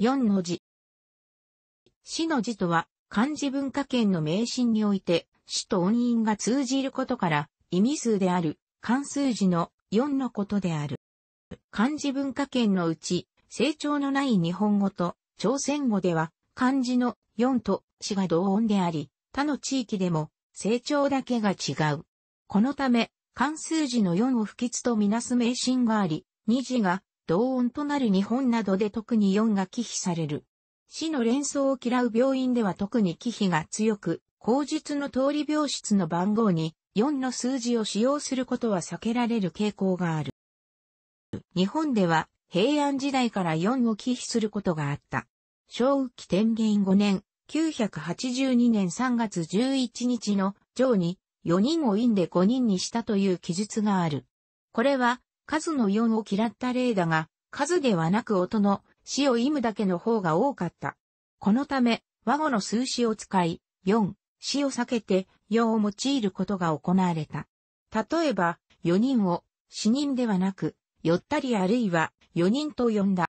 4の字。死の字とは、漢字文化圏の名神において、死と音韻が通じることから、意味数である、漢数字の4のことである。漢字文化圏のうち、成長のない日本語と朝鮮語では、漢字の4と市が同音であり、他の地域でも成長だけが違う。このため、漢数字の4を不吉とみなす迷信があり、2字が同音となる日本などで特に4が忌避される。死の連想を嫌う病院では特に忌避が強く、口述の通り病室の番号に4の数字を使用することは避けられる傾向がある。日本では平安時代から4を忌避することがあった。正雨期天元5年、982年3月11日の上に4人を院で5人にしたという記述がある。これは数の4を嫌った例だが、数ではなく音の死を意むだけの方が多かった。このため、和語の数詞を使い、4、死を避けて、4を用いることが行われた。例えば、4人を死人ではなく、よったりあるいは4人と呼んだ。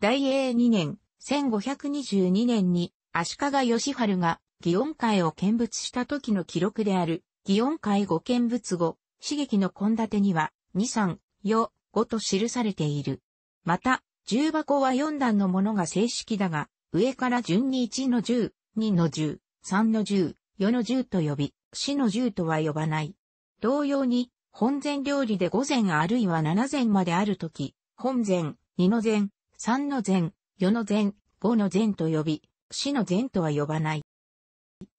大英2年、1522年に足利義春が祇園会を見物した時の記録である、祇園会五見物後、刺激の献立には、二三、よ、ごと記されている。また、重箱は4段のものが正式だが、上から順に1の10、2の10、3の10、4の10と呼び、四の10とは呼ばない。同様に、本前料理で5前あるいは7前まであるとき、本前、2の前、3の前、4の前、5の前と呼び、死の前とは呼ばない。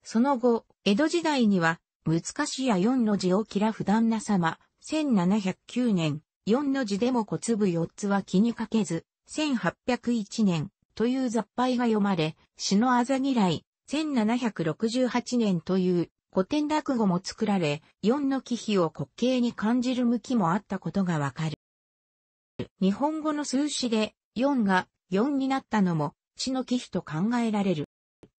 その後、江戸時代には、難しや4の字を切ら普段な様、1709年、四の字でも小粒四つは気にかけず、1801年という雑敗が読まれ、詩のあざ嫌い、1768年という古典落語も作られ、四の忌避を滑稽に感じる向きもあったことがわかる。日本語の数詞で四が四になったのも詩の忌避と考えられる。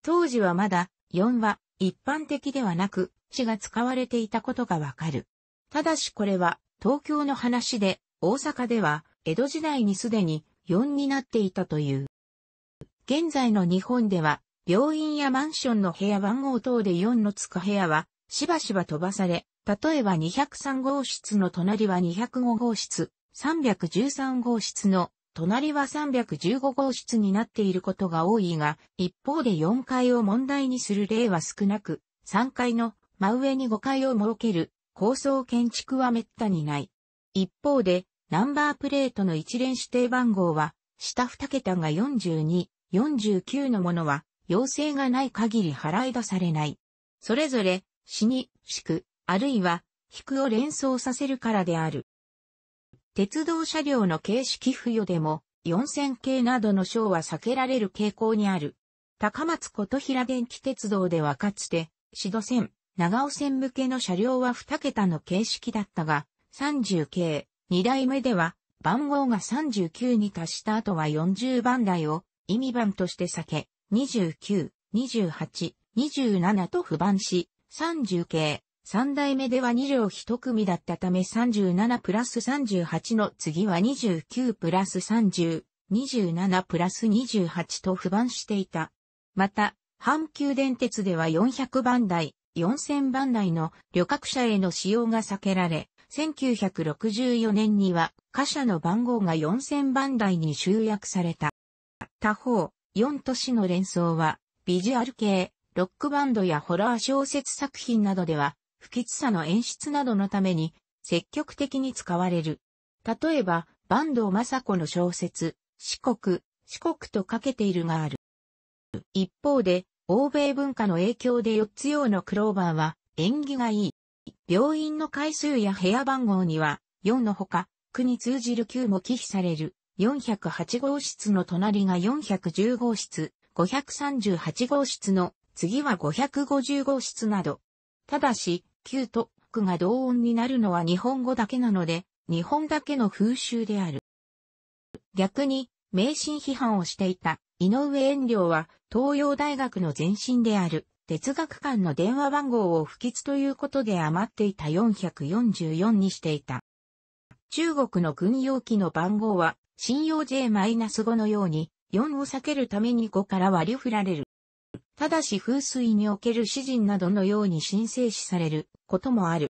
当時はまだ四は一般的ではなく詩が使われていたことがわかる。ただしこれは東京の話で、大阪では、江戸時代にすでに4になっていたという。現在の日本では、病院やマンションの部屋番号等で4のつく部屋は、しばしば飛ばされ、例えば203号室の隣は205号室、313号室の隣は315号室になっていることが多いが、一方で4階を問題にする例は少なく、3階の真上に5階を設ける高層建築は滅多にない。一方で、ナンバープレートの一連指定番号は、下2桁が42、49のものは、要請がない限り払い出されない。それぞれ、死に、死く、あるいは、引くを連想させるからである。鉄道車両の形式付与でも、4000系などの章は避けられる傾向にある。高松琴平電気鉄道ではかつて、シド線、長尾線向けの車両は2桁の形式だったが、30系、2代目では、番号が39に達した後は40番台を意味番として避け、29、28、27と不番し、30系、3代目では2両1組だったため37プラス38の次は29プラス30、27プラス28と不番していた。また、阪急電鉄では400番台、4000番台の旅客車への使用が避けられ、1964年には貨車の番号が4000番台に集約された。他方、4都市の連想は、ビジュアル系、ロックバンドやホラー小説作品などでは、不吉さの演出などのために、積極的に使われる。例えば、坂東雅子の小説、四国、四国とかけているがある。一方で、欧米文化の影響で4つ用のクローバーは縁起がいい。病院の回数や部屋番号には4のほか、区に通じる9も寄避される。408号室の隣が410号室、538号室の次は550号室など。ただし、9と9が同音になるのは日本語だけなので、日本だけの風習である。逆に、迷信批判をしていた井上遠良は東洋大学の前身である哲学館の電話番号を不吉ということで余っていた444にしていた。中国の軍用機の番号は信用 J-5 のように4を避けるために5から割り振られる。ただし風水における詩人などのように申請しされることもある。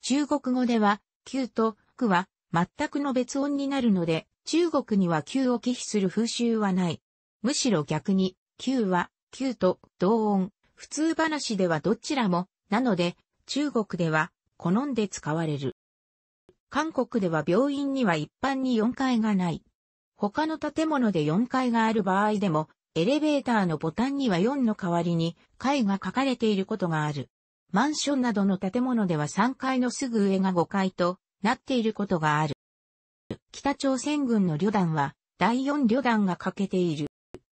中国語では、9と9は全くの別音になるので、中国には9を忌避する風習はない。むしろ逆に、Q は、Q と同音、普通話ではどちらも、なので、中国では、好んで使われる。韓国では病院には一般に4階がない。他の建物で4階がある場合でも、エレベーターのボタンには4の代わりに階が書かれていることがある。マンションなどの建物では3階のすぐ上が5階となっていることがある。北朝鮮軍の旅団は第4旅団が欠けている。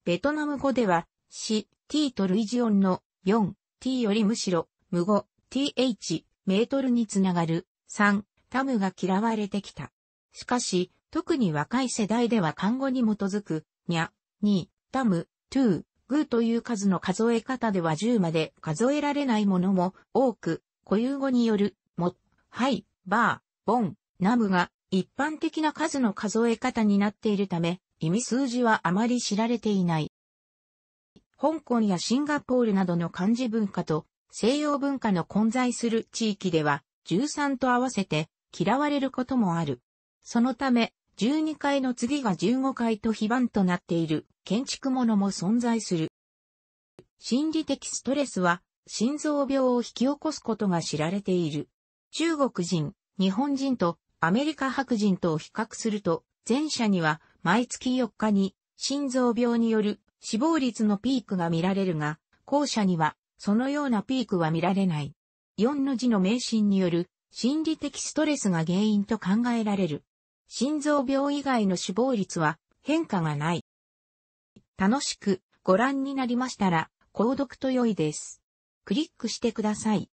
ベトナム語では、し、t と類似音の 4t よりむしろ、無語 th メートルにつながる3タムが嫌われてきた。しかし、特に若い世代では漢語に基づく、にゃ、に、タム、トゥー、グーという数の数え方では10まで数えられないものも多く、固有語による、も、はい、バー、ボン、ナムが一般的な数の数え方になっているため、意味数字はあまり知られていない。香港やシンガポールなどの漢字文化と西洋文化の混在する地域では13と合わせて嫌われることもある。そのため12階の次が15階と非番となっている建築物も存在する。心理的ストレスは心臓病を引き起こすことが知られている。中国人、日本人とアメリカ白人とを比較すると前者には毎月4日に心臓病による死亡率のピークが見られるが、後者にはそのようなピークは見られない。4の字の迷信による心理的ストレスが原因と考えられる。心臓病以外の死亡率は変化がない。楽しくご覧になりましたら、購読と良いです。クリックしてください。